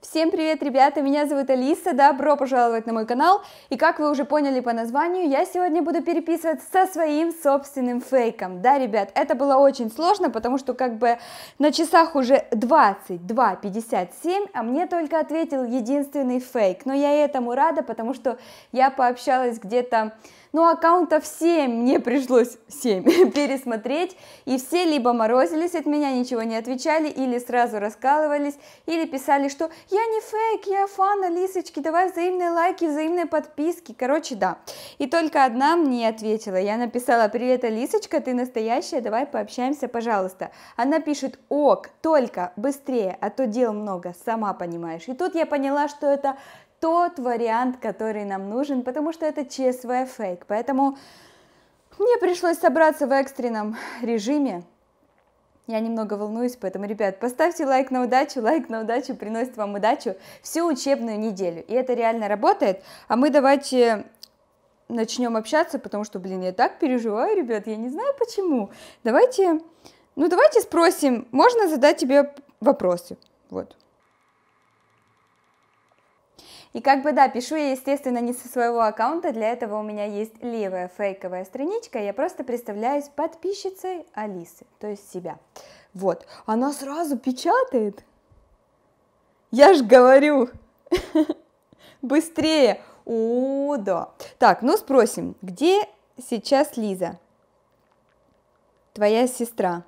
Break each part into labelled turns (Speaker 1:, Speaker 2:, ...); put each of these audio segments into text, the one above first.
Speaker 1: Всем привет, ребята! Меня зовут Алиса, добро пожаловать на мой канал. И как вы уже поняли по названию, я сегодня буду переписываться со своим собственным фейком. Да, ребят, это было очень сложно, потому что как бы на часах уже 22.57, а мне только ответил единственный фейк. Но я этому рада, потому что я пообщалась где-то но ну, аккаунтов 7 мне пришлось 7 пересмотреть, и все либо морозились от меня, ничего не отвечали, или сразу раскалывались, или писали, что я не фейк, я фан Алисочки, давай взаимные лайки, взаимные подписки, короче, да. И только одна мне ответила, я написала, привет, Алисочка, ты настоящая, давай пообщаемся, пожалуйста. Она пишет, ок, только быстрее, а то дел много, сама понимаешь. И тут я поняла, что это тот вариант, который нам нужен, потому что это ЧСВ фейк. Поэтому мне пришлось собраться в экстренном режиме. Я немного волнуюсь, поэтому, ребят, поставьте лайк на удачу, лайк на удачу приносит вам удачу всю учебную неделю. И это реально работает. А мы давайте начнем общаться, потому что, блин, я так переживаю, ребят, я не знаю почему. Давайте, ну давайте спросим, можно задать тебе вопросы? Вот. И как бы да, пишу я, естественно, не со своего аккаунта, для этого у меня есть левая фейковая страничка, я просто представляюсь подписчицей Алисы, то есть себя. Вот, она сразу печатает. Я ж говорю, быстрее. О, да. Так, ну спросим, где сейчас Лиза? Твоя сестра.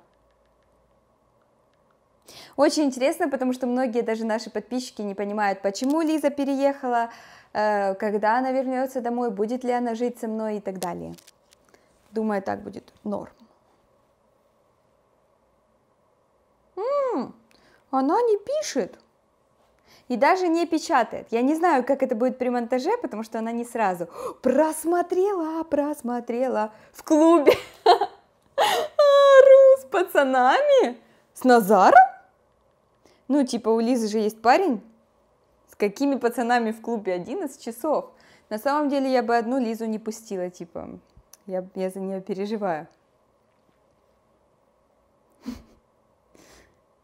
Speaker 1: Очень интересно, потому что многие даже наши подписчики не понимают, почему Лиза переехала, э, когда она вернется домой, будет ли она жить со мной и так далее. Думаю, так будет норм. М-м, она не пишет и даже не печатает. Я не знаю, как это будет при монтаже, потому что она не сразу просмотрела, просмотрела в клубе. А, Ру с пацанами? С Назаром? Ну, типа, у Лизы же есть парень. С какими пацанами в клубе 11 часов? На самом деле я бы одну Лизу не пустила, типа, я, я за нее переживаю.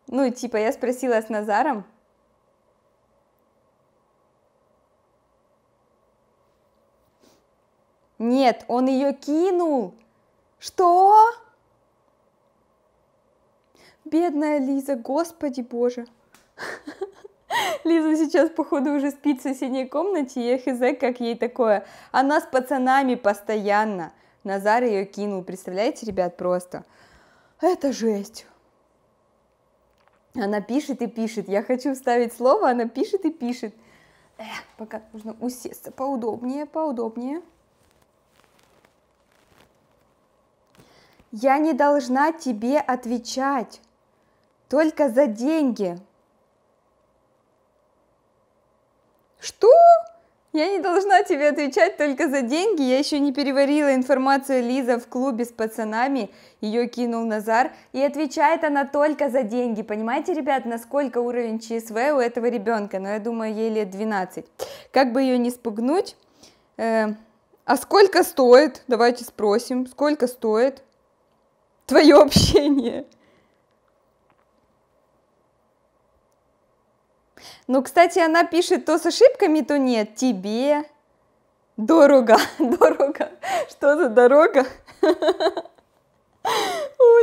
Speaker 1: Ну, типа, я спросила с Назаром. Нет, он ее кинул. Что? Бедная Лиза, господи боже. Лиза сейчас, походу, уже спит в соседней комнате, и хз, как ей такое. Она с пацанами постоянно. Назар ее кинул, представляете, ребят, просто. Это жесть. Она пишет и пишет. Я хочу вставить слово, она пишет и пишет. Эх, пока нужно усесться поудобнее, поудобнее. Я не должна тебе отвечать. Только за деньги. Что? Я не должна тебе отвечать только за деньги. Я еще не переварила информацию Лиза в клубе с пацанами. Ее кинул Назар. И отвечает она только за деньги. Понимаете, ребят, насколько уровень ЧСВ у этого ребенка? Но ну, я думаю, ей лет 12. Как бы ее не спугнуть. Э, а сколько стоит? Давайте спросим. Сколько стоит твое общение? Ну, кстати, она пишет то с ошибками, то нет. Тебе дорого, дорого. Что за дорога? Ой,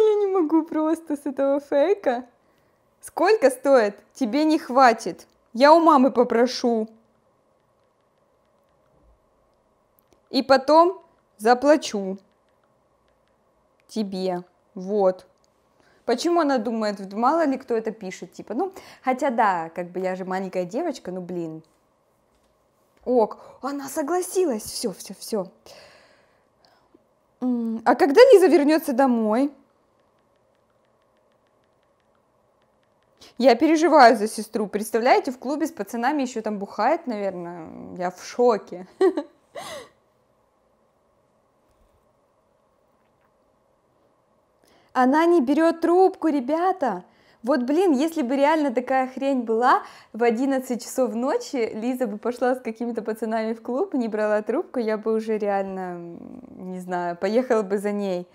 Speaker 1: я не могу просто с этого фейка. Сколько стоит? Тебе не хватит. Я у мамы попрошу. И потом заплачу тебе. Вот. Почему она думает, мало ли кто это пишет, типа, ну, хотя да, как бы я же маленькая девочка, ну, блин. Ок, она согласилась, все, все, все. А когда Лиза вернется домой? Я переживаю за сестру. Представляете, в клубе с пацанами еще там бухает, наверное. Я в шоке. Она не берет трубку, ребята. Вот, блин, если бы реально такая хрень была, в 11 часов ночи Лиза бы пошла с какими-то пацанами в клуб, не брала трубку, я бы уже реально, не знаю, поехала бы за ней.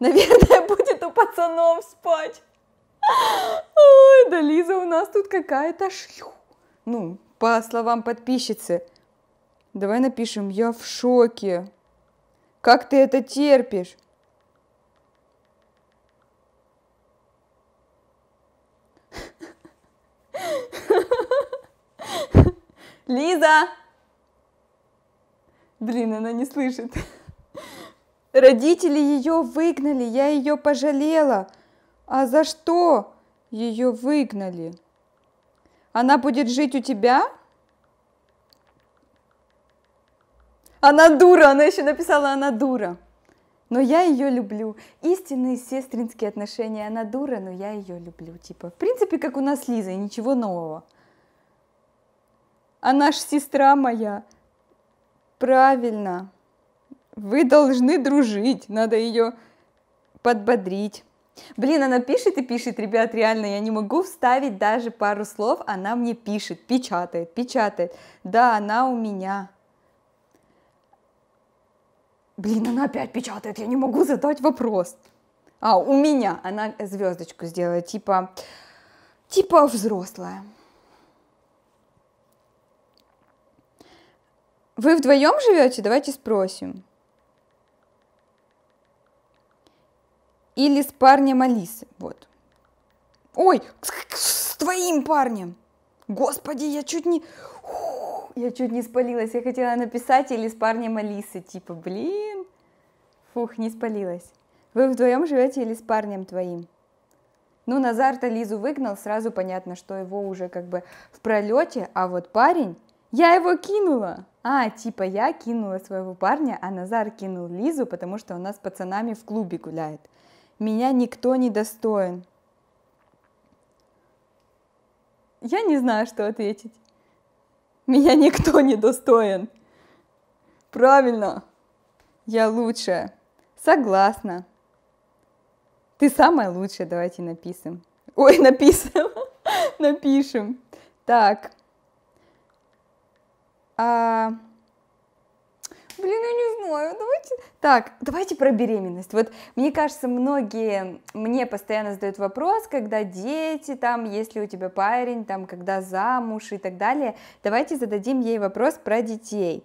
Speaker 1: Наверное, будет у пацанов спать. Ой, да Лиза у нас тут какая-то шлю. Ну, по словам подписчицы. Давай напишем, я в шоке. Как ты это терпишь? Лиза! Блин, она не слышит. Родители ее выгнали, я ее пожалела. А за что ее выгнали? Она будет жить у тебя? Она дура, она еще написала, она дура. Но я ее люблю. Истинные сестринские отношения. Она дура, но я ее люблю. Типа, в принципе, как у нас Лиза, ничего нового. Она а ж сестра моя. Правильно. Вы должны дружить. Надо ее подбодрить. Блин, она пишет и пишет, ребят, реально, я не могу вставить даже пару слов, она мне пишет, печатает, печатает. Да, она у меня. Блин, она опять печатает, я не могу задать вопрос. А, у меня, она звездочку сделала, типа, типа взрослая. Вы вдвоем живете? Давайте спросим. Или с парнем Алисы, вот. Ой, с твоим парнем. Господи, я чуть не... я чуть не спалилась. Я хотела написать или с парнем Алисы. Типа, блин. Фух, не спалилась. Вы вдвоем живете или с парнем твоим? Ну, Назар-то Лизу выгнал, сразу понятно, что его уже как бы в пролете, а вот парень, я его кинула а, типа я кинула своего парня, а Назар кинул Лизу, потому что у нас с пацанами в клубе гуляет. Меня никто не достоин. Я не знаю, что ответить. Меня никто не достоин. Правильно. Я лучшая. Согласна. Ты самая лучшая, давайте напишем. Ой, напишем. напишем. Так. А... Блин, я не знаю, давайте... Так, давайте про беременность. Вот мне кажется, многие мне постоянно задают вопрос, когда дети, там, есть ли у тебя парень, там, когда замуж и так далее. Давайте зададим ей вопрос про детей.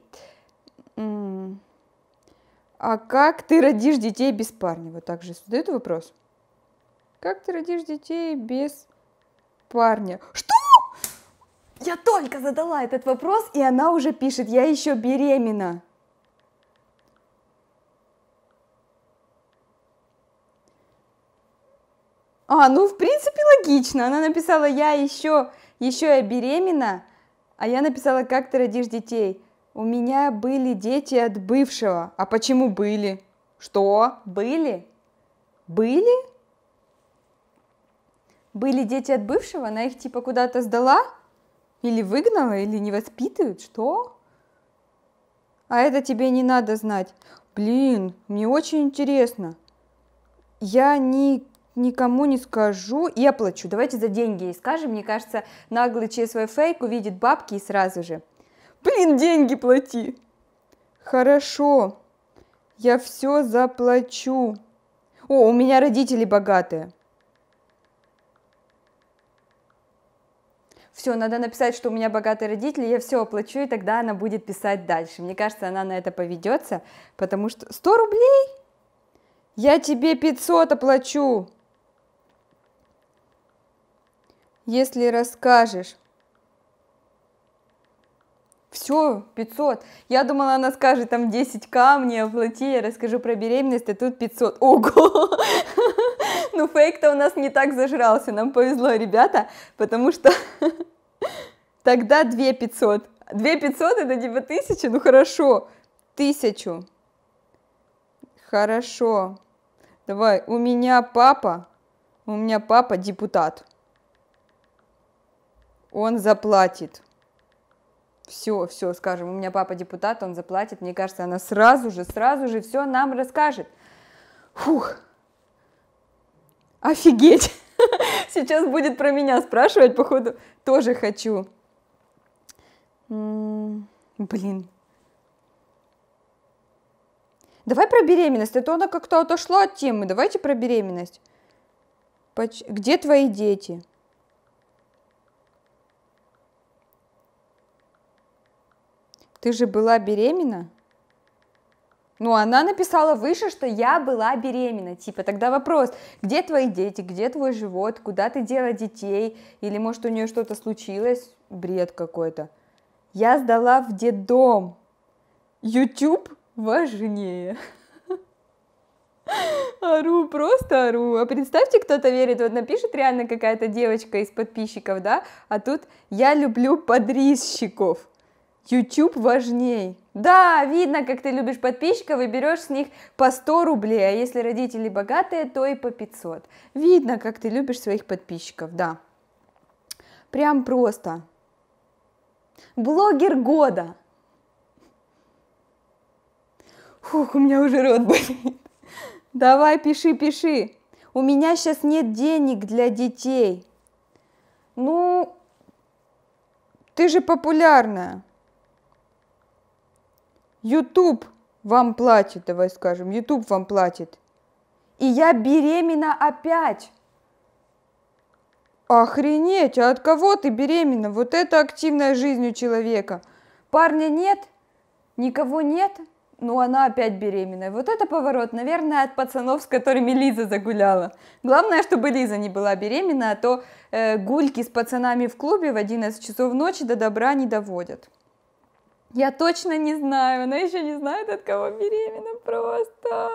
Speaker 1: А как ты родишь детей без парня? Вот так же задают вопрос. Как ты родишь детей без парня? Что? Я только задала этот вопрос, и она уже пишет, я еще беременна. А, ну, в принципе, логично. Она написала, я еще, еще я беременна, а я написала, как ты родишь детей. У меня были дети от бывшего. А почему были? Что? Были? Были? Были дети от бывшего? Она их типа куда-то сдала? Или выгнала, или не воспитывают, что? А это тебе не надо знать. Блин, мне очень интересно. Я ни, никому не скажу и оплачу. Давайте за деньги и скажем. Мне кажется, наглый ЧСВ фейк увидит бабки и сразу же. Блин, деньги плати. Хорошо, я все заплачу. О, у меня родители богатые. все, надо написать, что у меня богатые родители, я все оплачу, и тогда она будет писать дальше. Мне кажется, она на это поведется, потому что 100 рублей? Я тебе 500 оплачу, если расскажешь все, 500. Я думала, она скажет, там, 10 камней, оплати, я расскажу про беременность, а тут 500. Ого! Ну, фейк-то у нас не так зажрался, нам повезло, ребята, потому что тогда 2 500. 2 500 это типа 1000, ну хорошо, 1000. Хорошо. Давай, у меня папа, у меня папа депутат. Он заплатит все, все, скажем, у меня папа депутат, он заплатит, мне кажется, она сразу же, сразу же все нам расскажет. Фух, офигеть, сейчас будет про меня спрашивать, походу, тоже хочу. блин. Давай про беременность, это а она как-то отошла от темы, давайте про беременность. Поч где твои дети? Ты же была беременна? Ну, она написала выше, что я была беременна. Типа, тогда вопрос, где твои дети, где твой живот, куда ты дела детей? Или, может, у нее что-то случилось? Бред какой-то. Я сдала в детдом. YouTube важнее. Ору, просто ору. А представьте, кто-то верит, вот напишет реально какая-то девочка из подписчиков, да, а тут я люблю подрисщиков. YouTube важней. Да, видно, как ты любишь подписчиков и берешь с них по 100 рублей, а если родители богатые, то и по 500. Видно, как ты любишь своих подписчиков, да. Прям просто. Блогер года. Фух, у меня уже рот болит. Давай, пиши, пиши. У меня сейчас нет денег для детей. Ну, ты же популярная. YouTube вам платит, давай скажем, YouTube вам платит. И я беременна опять. Охренеть, а от кого ты беременна? Вот это активная жизнь у человека. Парня нет, никого нет, но она опять беременная. Вот это поворот, наверное, от пацанов, с которыми Лиза загуляла. Главное, чтобы Лиза не была беременна, а то э, гульки с пацанами в клубе в 11 часов ночи до добра не доводят. Я точно не знаю, она еще не знает, от кого беременна просто.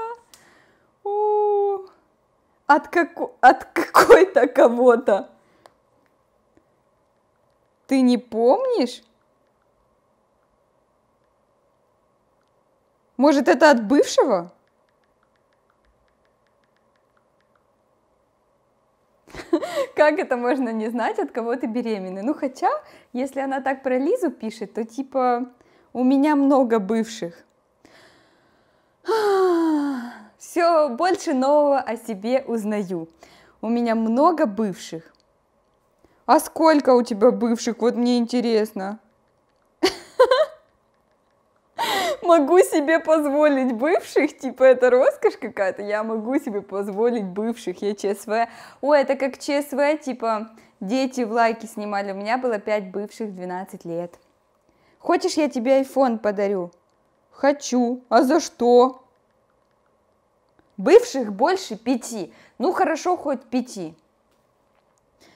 Speaker 1: У -у -у. От, как от какой-то кого-то. Ты не помнишь? Может, это от бывшего? Как это можно не знать, от кого ты беременна? Ну, хотя, если она так про Лизу пишет, то типа... У меня много бывших. Все больше нового о себе узнаю. У меня много бывших. А сколько у тебя бывших? Вот мне интересно. Могу себе позволить бывших? Типа это роскошь какая-то? Я могу себе позволить бывших, я ЧСВ. Ой, это как ЧСВ, типа дети в лайки снимали. У меня было 5 бывших 12 лет. Хочешь, я тебе iPhone подарю? Хочу. А за что? Бывших больше пяти. Ну хорошо, хоть пяти.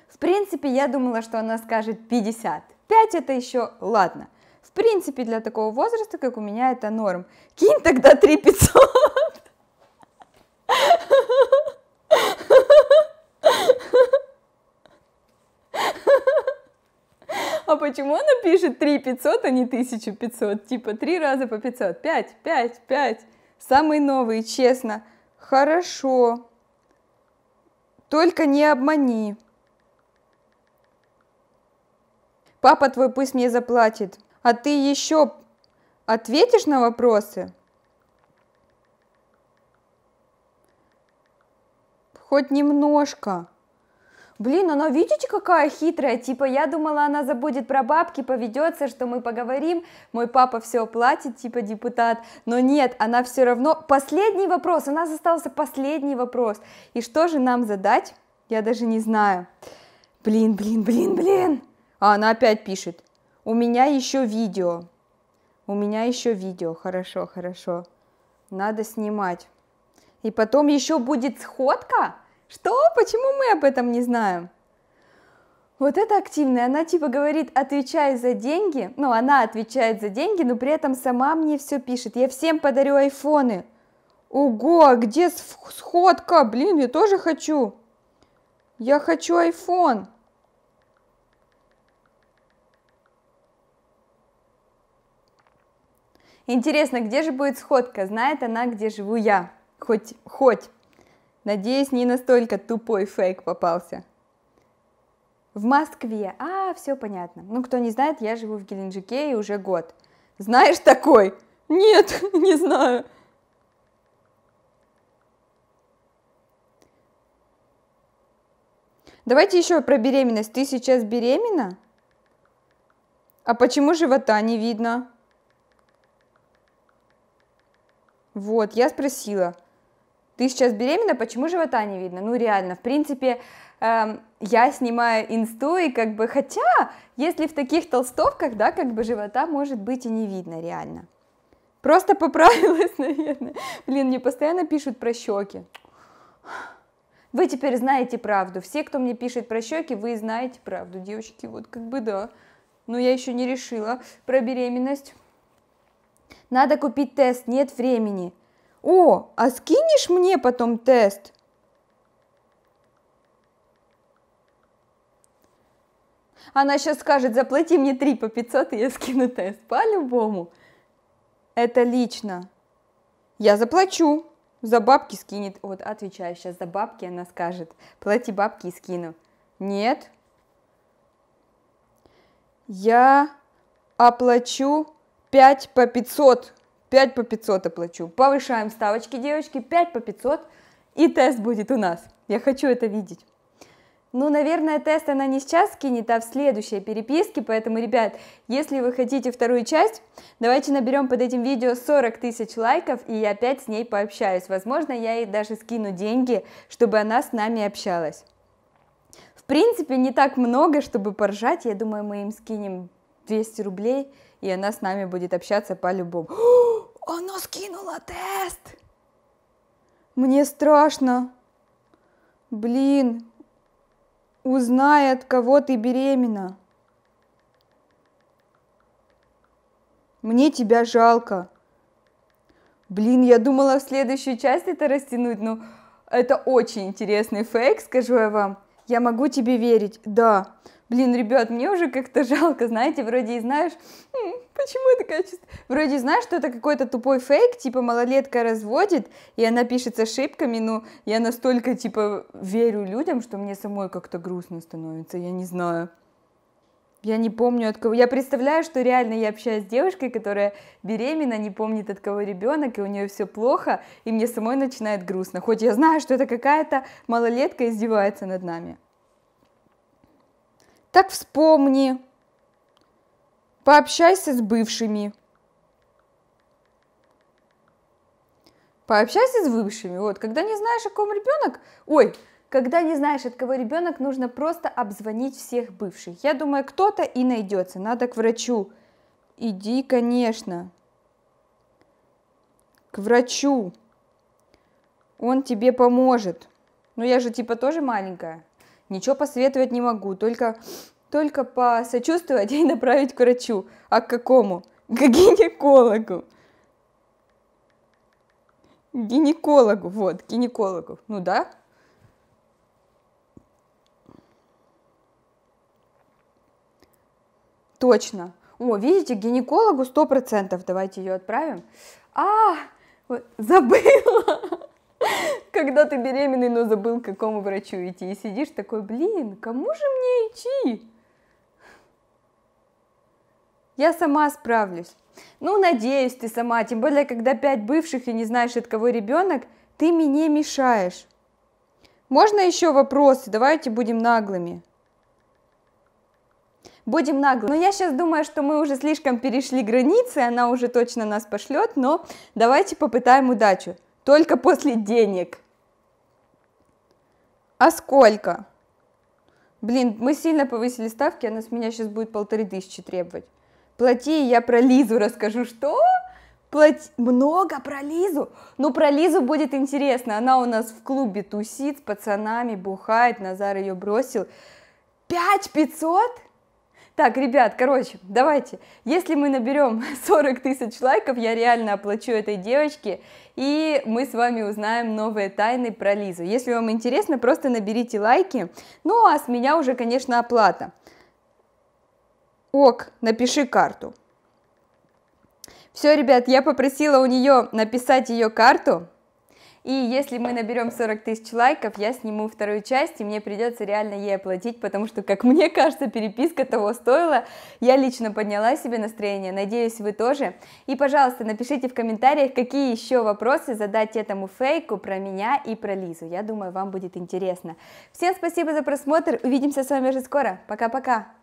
Speaker 1: В принципе, я думала, что она скажет 50. 5 это еще ладно. В принципе, для такого возраста, как у меня, это норм. Кинь тогда 3 500. а почему она пишет 3 500, а не 1500? Типа три раза по 500. 5, 5, 5. Самый новый, честно. Хорошо. Только не обмани. Папа твой пусть мне заплатит. А ты еще ответишь на вопросы? Хоть немножко. Блин, она, видите, какая хитрая, типа, я думала, она забудет про бабки, поведется, что мы поговорим, мой папа все оплатит, типа, депутат, но нет, она все равно, последний вопрос, у нас остался последний вопрос, и что же нам задать, я даже не знаю, блин, блин, блин, блин, а она опять пишет, у меня еще видео, у меня еще видео, хорошо, хорошо, надо снимать, и потом еще будет сходка, что? Почему мы об этом не знаем? Вот это активная, она типа говорит, отвечай за деньги, ну она отвечает за деньги, но при этом сама мне все пишет, я всем подарю айфоны. Ого, где сходка? Блин, я тоже хочу. Я хочу айфон. Интересно, где же будет сходка? Знает она, где живу я. Хоть, хоть. Надеюсь, не настолько тупой фейк попался. В Москве. А, все понятно. Ну, кто не знает, я живу в Геленджике и уже год. Знаешь такой? Нет, не знаю. Давайте еще про беременность. Ты сейчас беременна? А почему живота не видно? Вот, я спросила ты сейчас беременна, почему живота не видно? Ну, реально, в принципе, эм, я снимаю инсту, и как бы, хотя, если в таких толстовках, да, как бы живота может быть и не видно, реально. Просто поправилась, наверное. Блин, мне постоянно пишут про щеки. Вы теперь знаете правду. Все, кто мне пишет про щеки, вы знаете правду, девочки. Вот как бы да. Но я еще не решила про беременность. Надо купить тест, нет времени. «О, а скинешь мне потом тест?» Она сейчас скажет, заплати мне 3 по 500, и я скину тест. По-любому. Это лично. Я заплачу. За бабки скинет. Вот, отвечаю сейчас, за бабки она скажет. Плати бабки и скину. Нет. Я оплачу 5 по 500. 5 по 500 оплачу. Повышаем ставочки, девочки, 5 по 500, и тест будет у нас. Я хочу это видеть. Ну, наверное, тест она не сейчас скинет, а в следующей переписке, поэтому, ребят, если вы хотите вторую часть, давайте наберем под этим видео 40 тысяч лайков, и я опять с ней пообщаюсь. Возможно, я ей даже скину деньги, чтобы она с нами общалась. В принципе, не так много, чтобы поржать, я думаю, мы им скинем 200 рублей, и она с нами будет общаться по-любому. Она скинула тест! Мне страшно. Блин, Узнает от кого ты беременна. Мне тебя жалко. Блин, я думала в следующую часть это растянуть, но это очень интересный фейк, скажу я вам. Я могу тебе верить, да. Блин, ребят, мне уже как-то жалко, знаете, вроде и знаешь, Почему я такая чувство? Вроде знаешь, что это какой-то тупой фейк, типа малолетка разводит, и она пишет с ошибками, но ну, я настолько, типа, верю людям, что мне самой как-то грустно становится, я не знаю. Я не помню от кого. Я представляю, что реально я общаюсь с девушкой, которая беременна, не помнит от кого ребенок, и у нее все плохо, и мне самой начинает грустно. Хоть я знаю, что это какая-то малолетка издевается над нами. Так вспомни, Пообщайся с бывшими. Пообщайся с бывшими. Вот, когда не знаешь, о ком ребенок, ой, когда не знаешь, от кого ребенок, нужно просто обзвонить всех бывших. Я думаю, кто-то и найдется. Надо к врачу. Иди, конечно. К врачу. Он тебе поможет. Но ну, я же типа тоже маленькая. Ничего посоветовать не могу, только только посочувствовать и направить к врачу. А к какому? К гинекологу. Гинекологу, вот, гинекологу. Ну да. Точно. О, видите, к гинекологу 100%. Давайте ее отправим. А, вот, забыла. Когда ты беременный, но забыл, к какому врачу идти. И сидишь такой, блин, кому же мне идти? Я сама справлюсь. Ну, надеюсь, ты сама, тем более, когда пять бывших и не знаешь, от кого ребенок, ты мне мешаешь. Можно еще вопросы? Давайте будем наглыми. Будем наглыми. Но ну, я сейчас думаю, что мы уже слишком перешли границы, она уже точно нас пошлет, но давайте попытаем удачу. Только после денег. А сколько? Блин, мы сильно повысили ставки, она с меня сейчас будет полторы тысячи требовать. Плати, я про Лизу расскажу. Что? Плати... Много про Лизу? Ну, про Лизу будет интересно. Она у нас в клубе тусит с пацанами, бухает. Назар ее бросил. 5 500? Так, ребят, короче, давайте, если мы наберем 40 тысяч лайков, я реально оплачу этой девочке, и мы с вами узнаем новые тайны про Лизу. Если вам интересно, просто наберите лайки, ну а с меня уже, конечно, оплата. Ок, напиши карту. Все, ребят, я попросила у нее написать ее карту. И если мы наберем 40 тысяч лайков, я сниму вторую часть, и мне придется реально ей оплатить, потому что, как мне кажется, переписка того стоила. Я лично подняла себе настроение, надеюсь, вы тоже. И, пожалуйста, напишите в комментариях, какие еще вопросы задать этому фейку про меня и про Лизу. Я думаю, вам будет интересно. Всем спасибо за просмотр, увидимся с вами уже скоро. Пока-пока!